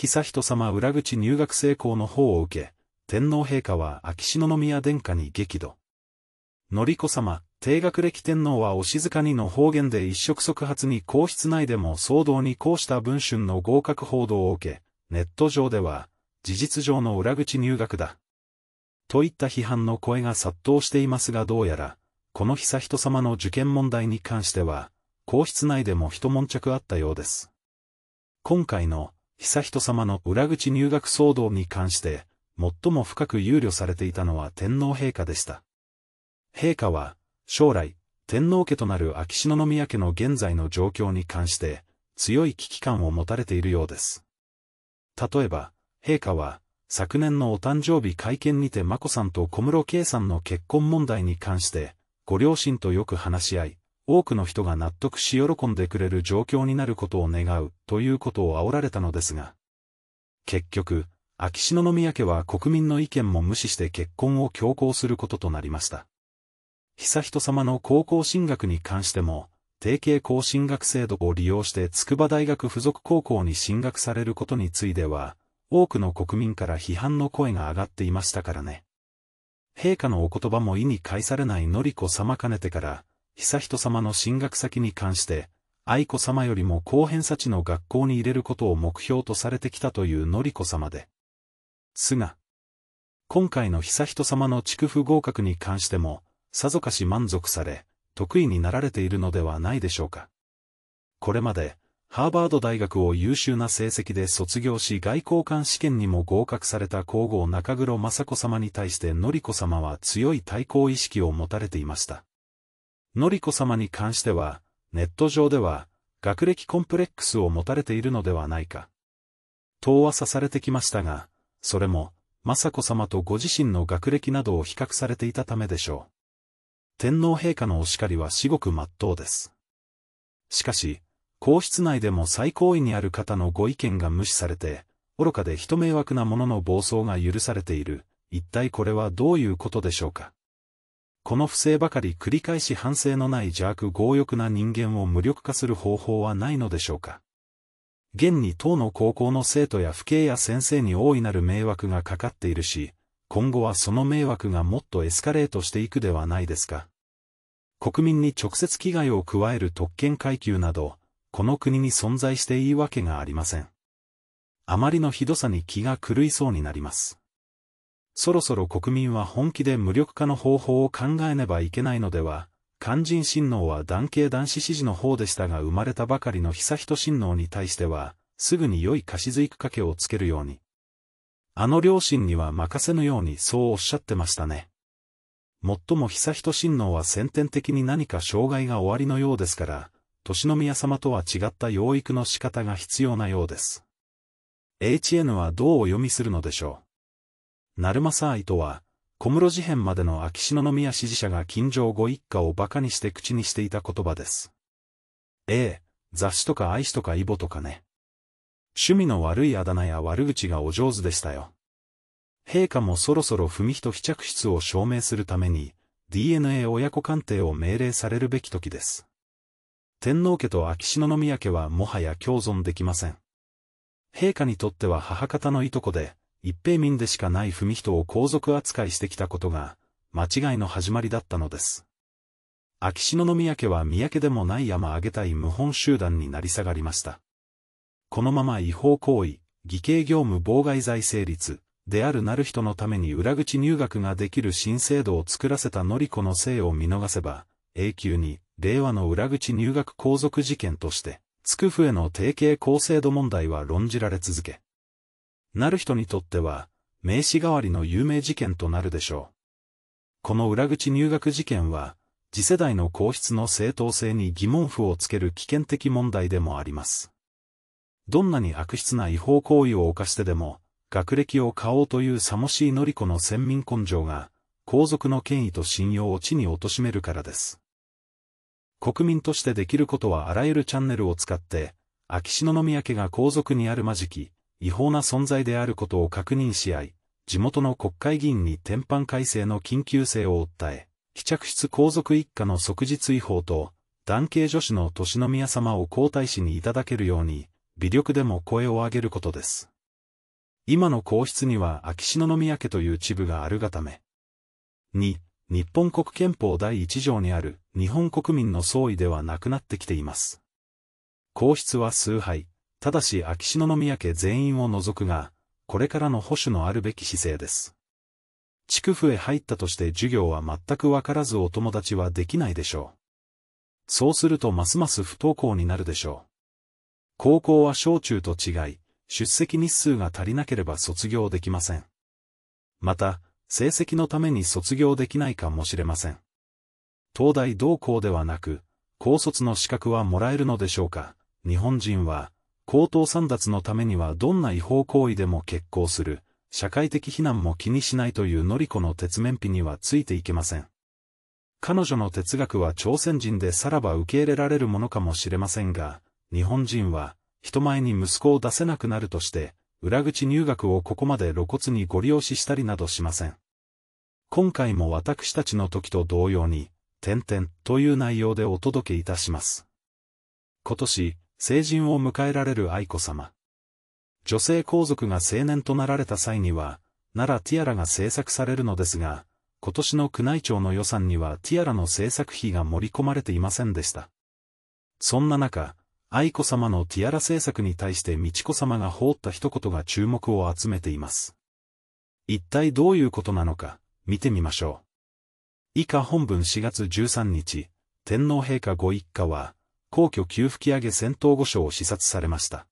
悠仁さま裏口入学成功の方を受け、天皇陛下は秋篠宮殿下に激怒。のりこさま、低学歴天皇はお静かにの方言で一触即発に皇室内でも騒動にこうした文春の合格報道を受け、ネット上では、事実上の裏口入学だ。といった批判の声が殺到していますがどうやら、この悠仁さまの受験問題に関しては、皇室内でも一悶着あったようです。今回の、悠仁さまの裏口入学騒動に関して、最も深く憂慮されていたのは天皇陛下でした。陛下は、将来、天皇家となる秋篠宮家の現在の状況に関して、強い危機感を持たれているようです。例えば、陛下は、昨年のお誕生日会見にて眞子さんと小室圭さんの結婚問題に関して、ご両親とよく話し合い、多くの人が納得し喜んでくれる状況になることを願うということを煽られたのですが、結局、秋篠宮家は国民の意見も無視して結婚を強行することとなりました。悠仁さまの高校進学に関しても、定型校進学制度を利用して筑波大学附属高校に進学されることについては、多くの国民から批判の声が上がっていましたからね。陛下のお言葉も意に介されないのり様兼ねてから、悠仁さまの進学先に関して、愛子さまよりも高偏差値の学校に入れることを目標とされてきたという典子さまで。すが、今回の悠仁さまの築不合格に関しても、さぞかし満足され、得意になられているのではないでしょうか。これまで、ハーバード大学を優秀な成績で卒業し外交官試験にも合格された皇后中黒雅子様に対して典子様は強い対抗意識を持たれていました。のりこ様に関しては、ネット上では、学歴コンプレックスを持たれているのではないか。とわさされてきましたが、それも、雅子様とご自身の学歴などを比較されていたためでしょう。天皇陛下のお叱りは至極真っ当です。しかし、皇室内でも最高位にある方のご意見が無視されて、愚かで人迷惑なものの暴走が許されている、一体これはどういうことでしょうか。この不正ばかり繰り返し反省のない邪悪強欲な人間を無力化する方法はないのでしょうか。現に当の高校の生徒や父兄や先生に大いなる迷惑がかかっているし、今後はその迷惑がもっとエスカレートしていくではないですか。国民に直接危害を加える特権階級など、この国に存在していいわけがありません。あまりのひどさに気が狂いそうになります。そろそろ国民は本気で無力化の方法を考えねばいけないのでは、肝心親王は男系男子支持の方でしたが生まれたばかりの久人親王に対しては、すぐに良い貸し付くかけをつけるように。あの両親には任せぬようにそうおっしゃってましたね。もっとも久人親王は先天的に何か障害が終わりのようですから、年宮様とは違った養育の仕方が必要なようです。HN はどうお読みするのでしょう。成政愛とは、小室事変までの秋篠宮支持者が近所ご一家を馬鹿にして口にしていた言葉です。ええ、雑誌とか愛しとかイボとかね。趣味の悪いあだ名や悪口がお上手でしたよ。陛下もそろそろ文人被着室を証明するために、DNA 親子鑑定を命令されるべき時です。天皇家と秋篠宮家はもはや共存できません。陛下にとっては母方のいとこで、一平民でしかない文人を皇族扱いしてきたことが、間違いの始まりだったのです。秋篠宮家は三宅でもない山あげたい無本集団になり下がりました。このまま違法行為、偽計業務妨害罪成立、であるなる人のために裏口入学ができる新制度を作らせた典子の姓を見逃せば、永久に、令和の裏口入学皇族事件として、つくふへの提携高成度問題は論じられ続け、なる人にとっては、名刺代わりの有名事件となるでしょう。この裏口入学事件は、次世代の皇室の正当性に疑問符をつける危険的問題でもあります。どんなに悪質な違法行為を犯してでも、学歴を買おうというさもしいのりこの先民根性が、皇族の権威と信用を地に貶めるからです。国民としてできることはあらゆるチャンネルを使って、秋篠宮家が皇族にあるまじき、違法な存在であることを確認し合い、地元の国会議員に転犯改正の緊急性を訴え、帰着室皇族一家の即日違法と、男系女子の年宮様を皇太子にいただけるように、微力でも声を上げることです。今の皇室には秋篠宮家という一部があるがため。2、日本国憲法第1条にある日本国民の総意ではなくなってきています。皇室は崇拝、ただし秋篠宮家全員を除くが、これからの保守のあるべき姿勢です。地区府へ入ったとして授業は全くわからずお友達はできないでしょう。そうするとますます不登校になるでしょう。高校は小中と違い、出席日数が足りなければ卒業できません。また、成績のために卒業できないかもしれません。東大同校ではなく、高卒の資格はもらえるのでしょうか日本人は、高等三奪のためにはどんな違法行為でも決行する、社会的非難も気にしないというのりこの鉄面皮にはついていけません。彼女の哲学は朝鮮人でさらば受け入れられるものかもしれませんが、日本人は、人前に息子を出せなくなるとして、裏口入学をここまで露骨にご利用ししたりなどしません。今回も私たちの時と同様に、点々という内容でお届けいたします。今年、成人を迎えられる愛子さま。女性皇族が成年となられた際には、奈良ティアラが制作されるのですが、今年の宮内庁の予算にはティアラの制作費が盛り込まれていませんでした。そんな中、愛子さまのティアラ制作に対して美智子さまが放った一言が注目を集めています。一体どういうことなのか、見てみましょう。以下本文4月13日、天皇陛下ご一家は、皇居給付上げ仙洞御所を視察されました。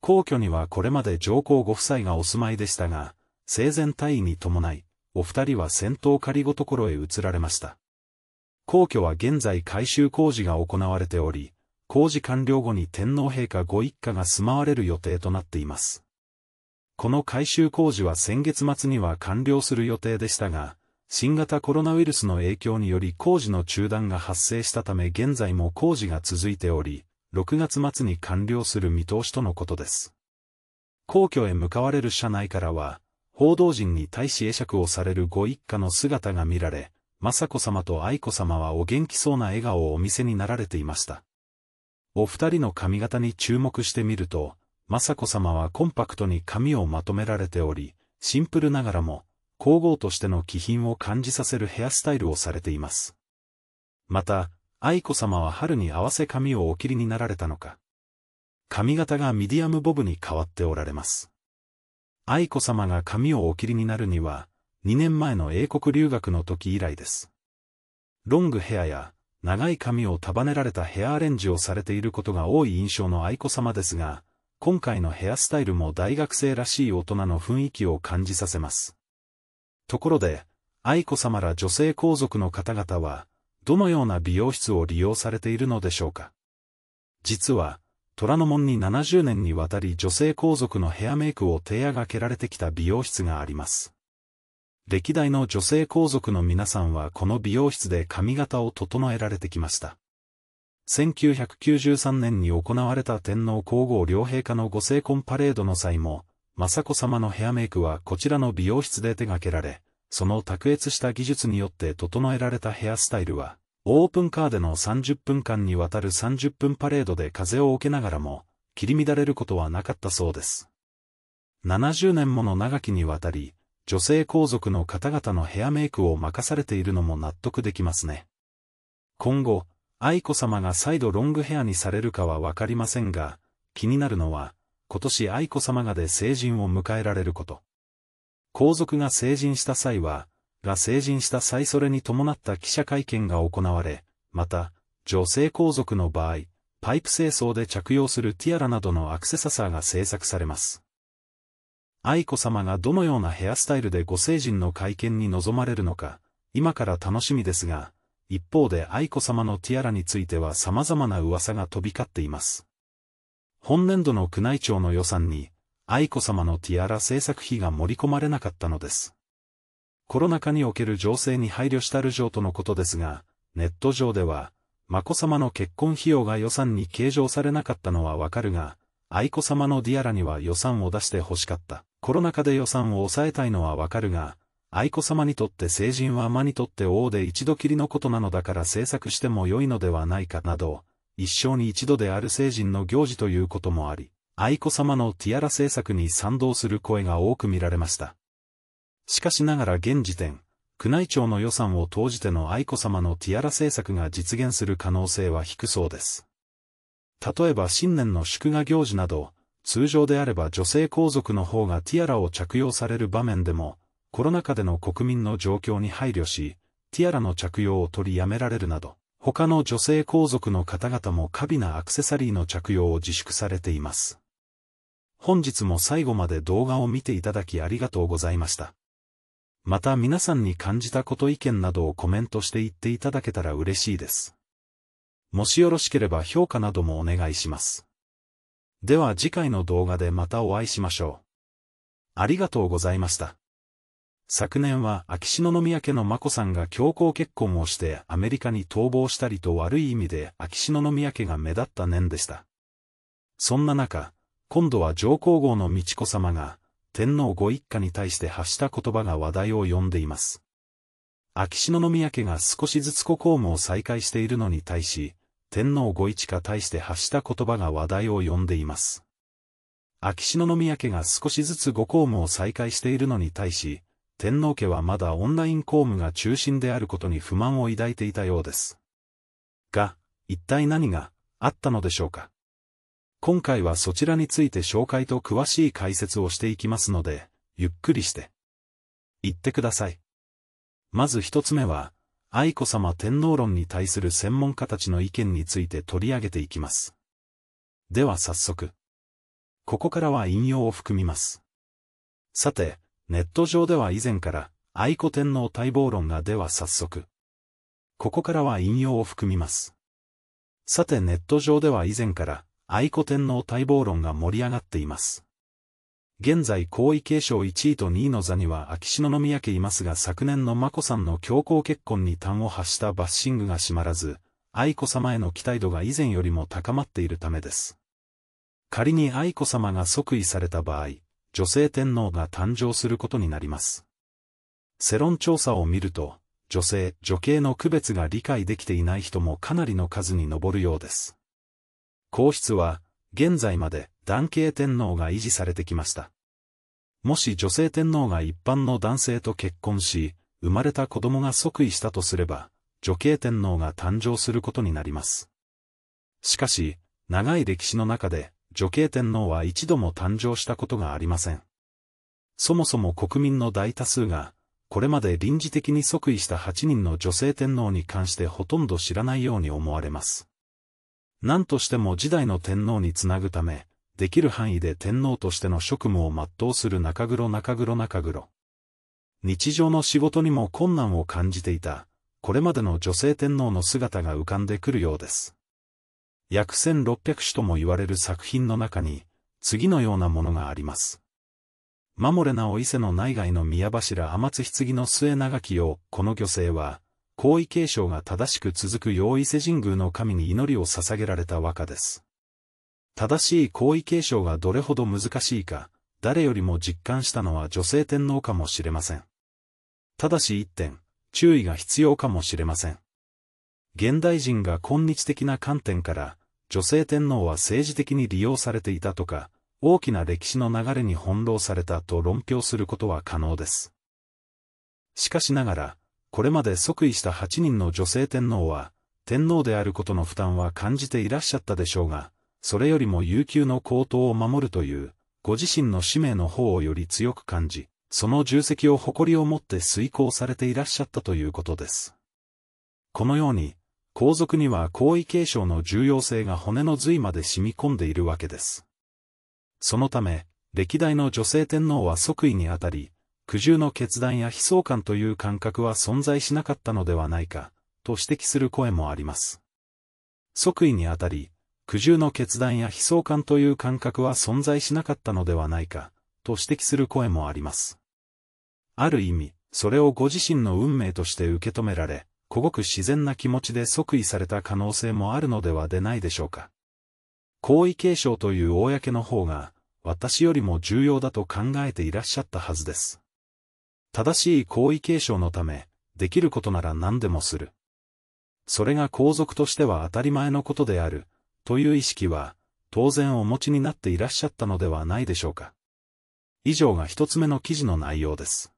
皇居にはこれまで上皇ご夫妻がお住まいでしたが、生前退位に伴い、お二人は仙洞仮御所へ移られました。皇居は現在改修工事が行われており、工事完了後に天皇陛下ご一家が住まわれる予定となっています。この改修工事は先月末には完了する予定でしたが、新型コロナウイルスの影響により工事の中断が発生したため現在も工事が続いており、6月末に完了する見通しとのことです。皇居へ向かわれる車内からは、報道陣に対し会釈をされるご一家の姿が見られ、雅子様と愛子様はお元気そうな笑顔をお見せになられていました。お二人の髪型に注目してみると、雅子様はコンパクトに髪をまとめられており、シンプルながらも、皇后としての気品を感じさせるヘアスタイルをされています。また、愛子さまは春に合わせ髪をお切りになられたのか。髪型がミディアムボブに変わっておられます。愛子さまが髪をお切りになるには、2年前の英国留学の時以来です。ロングヘアや長い髪を束ねられたヘアアレンジをされていることが多い印象の愛子さまですが、今回のヘアスタイルも大学生らしい大人の雰囲気を感じさせます。ところで、愛子さまら女性皇族の方々は、どのような美容室を利用されているのでしょうか。実は、虎ノ門に70年にわたり女性皇族のヘアメイクを手がけられてきた美容室があります。歴代の女性皇族の皆さんはこの美容室で髪型を整えられてきました。1993年に行われた天皇皇后両陛下のご成婚パレードの際も、雅子さまのヘアメイクはこちらの美容室で手掛けられ、その卓越した技術によって整えられたヘアスタイルは、オープンカーでの30分間にわたる30分パレードで風を受けながらも、切り乱れることはなかったそうです。70年もの長きにわたり、女性皇族の方々のヘアメイクを任されているのも納得できますね。今後、愛子さまが再度ロングヘアにされるかはわかりませんが、気になるのは、今年愛子さまがで成人を迎えられること。皇族が成人した際は、が成人した際それに伴った記者会見が行われ、また、女性皇族の場合、パイプ清掃で着用するティアラなどのアクセササーが制作されます。愛子さまがどのようなヘアスタイルでご成人の会見に臨まれるのか、今から楽しみですが、一方で愛子さまのティアラについては様々な噂が飛び交っています。本年度の宮内庁の予算に、愛子様のティアラ制作費が盛り込まれなかったのです。コロナ禍における情勢に配慮したる上とのことですが、ネット上では、眞子様の結婚費用が予算に計上されなかったのはわかるが、愛子様のディアラには予算を出してほしかった。コロナ禍で予算を抑えたいのはわかるが、愛子様にとって成人は間にとって王で一度きりのことなのだから制作しても良いのではないかなど、一生に一度である成人の行事ということもあり、愛子様のティアラ政策に賛同する声が多く見られました。しかしながら現時点、宮内庁の予算を投じての愛子様のティアラ政策が実現する可能性は低そうです。例えば新年の祝賀行事など、通常であれば女性皇族の方がティアラを着用される場面でも、コロナ禍での国民の状況に配慮し、ティアラの着用を取りやめられるなど、他の女性皇族の方々も過敏なアクセサリーの着用を自粛されています。本日も最後まで動画を見ていただきありがとうございました。また皆さんに感じたこと意見などをコメントして言っていただけたら嬉しいです。もしよろしければ評価などもお願いします。では次回の動画でまたお会いしましょう。ありがとうございました。昨年は秋篠宮家の眞子さんが強行結婚をしてアメリカに逃亡したりと悪い意味で秋篠宮家が目立った年でした。そんな中、今度は上皇后の美智子さまが、天皇ご一家に対して発した言葉が話題を呼んでいます。秋篠宮家が少しずつ国公務を再開しているのに対し、天皇ご一家対して発した言葉が話題を呼んでいます。秋篠宮家が少しずつご公務を再開しているのに対し、天皇家はまだオンライン公務が中心であることに不満を抱いていたようです。が、一体何があったのでしょうか。今回はそちらについて紹介と詳しい解説をしていきますので、ゆっくりして。言ってください。まず一つ目は、愛子さま天皇論に対する専門家たちの意見について取り上げていきます。では早速。ここからは引用を含みます。さて、ネット上では以前から、愛子天皇待望論がでは早速。ここからは引用を含みます。さてネット上では以前から、愛子天皇待望論が盛り上がっています。現在皇位継承1位と2位の座には秋篠宮家いますが昨年の眞子さんの強行結婚に端を発したバッシングが閉まらず、愛子様への期待度が以前よりも高まっているためです。仮に愛子様が即位された場合、女性天皇が誕生することになります。世論調査を見ると、女性、女系の区別が理解できていない人もかなりの数に上るようです。皇室は、現在まで男系天皇が維持されてきました。もし女性天皇が一般の男性と結婚し、生まれた子供が即位したとすれば、女系天皇が誕生することになります。しかし、長い歴史の中で、女系天皇は一度も誕生したことがありません。そもそも国民の大多数が、これまで臨時的に即位した8人の女性天皇に関してほとんど知らないように思われます。何としても時代の天皇につなぐため、できる範囲で天皇としての職務を全うする中黒中黒中黒。日常の仕事にも困難を感じていた、これまでの女性天皇の姿が浮かんでくるようです。約1600種とも言われる作品の中に、次のようなものがあります。守れなお伊勢の内外の宮柱天津棺の末長きよこの漁星は、皇位継承が正しく続く陽伊勢神宮の神に祈りを捧げられた和歌です。正しい皇位継承がどれほど難しいか、誰よりも実感したのは女性天皇かもしれません。ただし一点、注意が必要かもしれません。現代人が今日的な観点から、女性天皇は政治的に利用されていたとか、大きな歴史の流れに翻弄されたと論評することは可能です。しかしながら、これまで即位した8人の女性天皇は、天皇であることの負担は感じていらっしゃったでしょうが、それよりも悠久の高騰を守るという、ご自身の使命の方をより強く感じ、その重責を誇りを持って遂行されていらっしゃったということです。このように、皇族には皇位継承の重要性が骨の髄まで染み込んでいるわけです。そのため、歴代の女性天皇は即位にあたり、苦渋の決断や悲壮感という感覚は存在しなかったのではないか、と指摘する声もあります。即位にあたり、苦渋の決断や悲壮感という感覚は存在しなかったのではないか、と指摘する声もあります。ある意味、それをご自身の運命として受け止められ、小ごく自然な気持ちで即位された可能性もあるのではでないでしょうか。皇位継承という公の方が、私よりも重要だと考えていらっしゃったはずです。正しい皇位継承のため、できることなら何でもする。それが皇族としては当たり前のことである、という意識は、当然お持ちになっていらっしゃったのではないでしょうか。以上が一つ目の記事の内容です。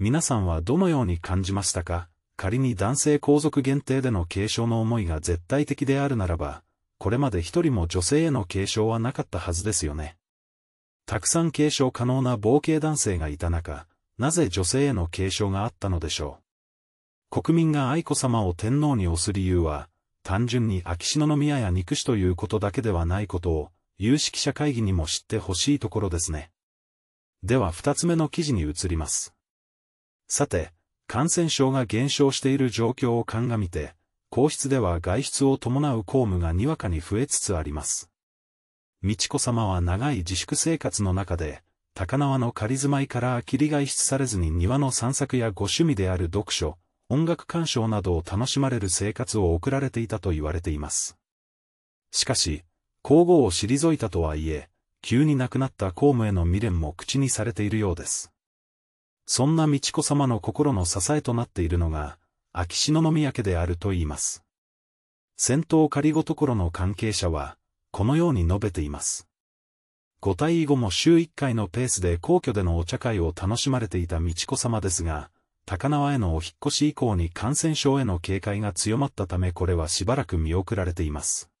皆さんはどのように感じましたか仮に男性皇族限定での継承の思いが絶対的であるならば、これまで一人も女性への継承はなかったはずですよね。たくさん継承可能な冒険男性がいた中、なぜ女性への継承があったのでしょう。国民が愛子さまを天皇に推す理由は、単純に秋篠宮や憎しということだけではないことを、有識者会議にも知ってほしいところですね。では二つ目の記事に移ります。さて、感染症が減少している状況を鑑みて、皇室では外出を伴う公務がにわかに増えつつあります。美智子さまは長い自粛生活の中で、高輪の仮住まいからあきり外出されずに庭の散策やご趣味である読書、音楽鑑賞などを楽しまれる生活を送られていたと言われています。しかし、皇后を退いたとはいえ、急に亡くなった公務への未練も口にされているようです。そんな美智子様の心の支えとなっているのが、秋篠宮家であるといいます。戦闘仮ごところの関係者は、このように述べています。ご退位後も週1回のペースで皇居でのお茶会を楽しまれていた美智子様ですが、高輪へのお引越し以降に感染症への警戒が強まったためこれはしばらく見送られています。